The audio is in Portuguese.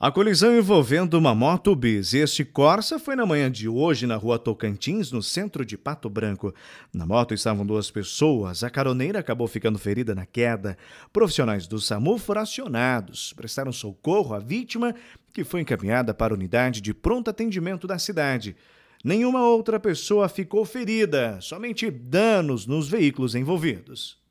A colisão envolvendo uma moto bis e este Corsa foi na manhã de hoje na rua Tocantins, no centro de Pato Branco. Na moto estavam duas pessoas, a caroneira acabou ficando ferida na queda. Profissionais do SAMU foram acionados, prestaram socorro à vítima, que foi encaminhada para a unidade de pronto atendimento da cidade. Nenhuma outra pessoa ficou ferida, somente danos nos veículos envolvidos.